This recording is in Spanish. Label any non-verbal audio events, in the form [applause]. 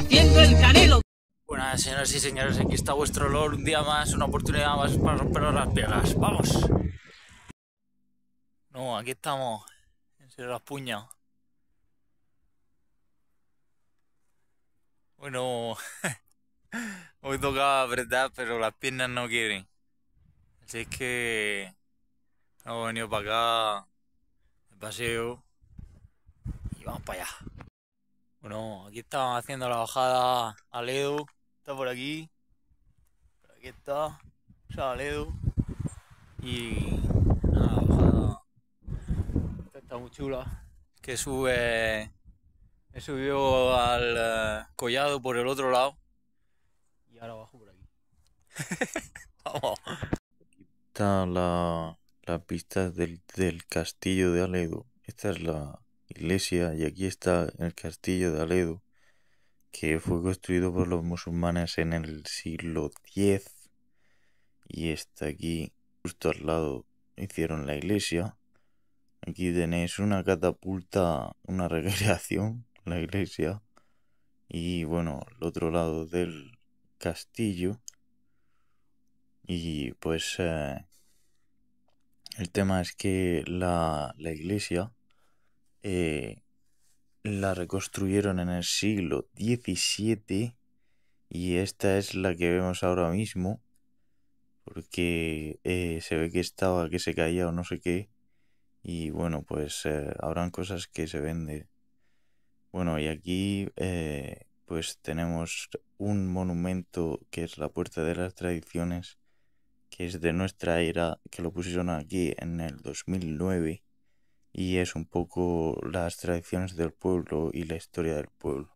haciendo el canelo. Buenas señoras y señores, aquí está vuestro olor, un día más, una oportunidad más para romper las piernas. ¡Vamos! No, aquí estamos. En serio, las puñas. Bueno, [laughs] hoy toca apretar, pero las piernas no quieren. Así es que hemos venido para acá, el paseo, y vamos para allá. Bueno, aquí estamos haciendo la bajada a Ledo. Está por aquí. Por aquí está. Ya a Ledo. Y la bajada. Esta está muy chula. Que sube. He subido al eh, collado por el otro lado. Y ahora bajo por aquí. [laughs] Vamos. Aquí están la, las del, del castillo de Aledo. Esta es la, iglesia y aquí está el castillo de Aledo que fue construido por los musulmanes en el siglo X y está aquí justo al lado hicieron la iglesia aquí tenéis una catapulta una [laughs] recreación la iglesia y bueno el otro lado del castillo y pues eh, el tema es que la, la iglesia eh, la reconstruyeron en el siglo XVII y esta es la que vemos ahora mismo porque eh, se ve que estaba, que se caía o no sé qué y bueno pues eh, habrán cosas que se venden bueno y aquí pues tenemos un monumento que es la Puerta de las Tradiciones que es de nuestra era, que lo pusieron aquí en el 2009 y es un poco las tradiciones del pueblo y la historia del pueblo.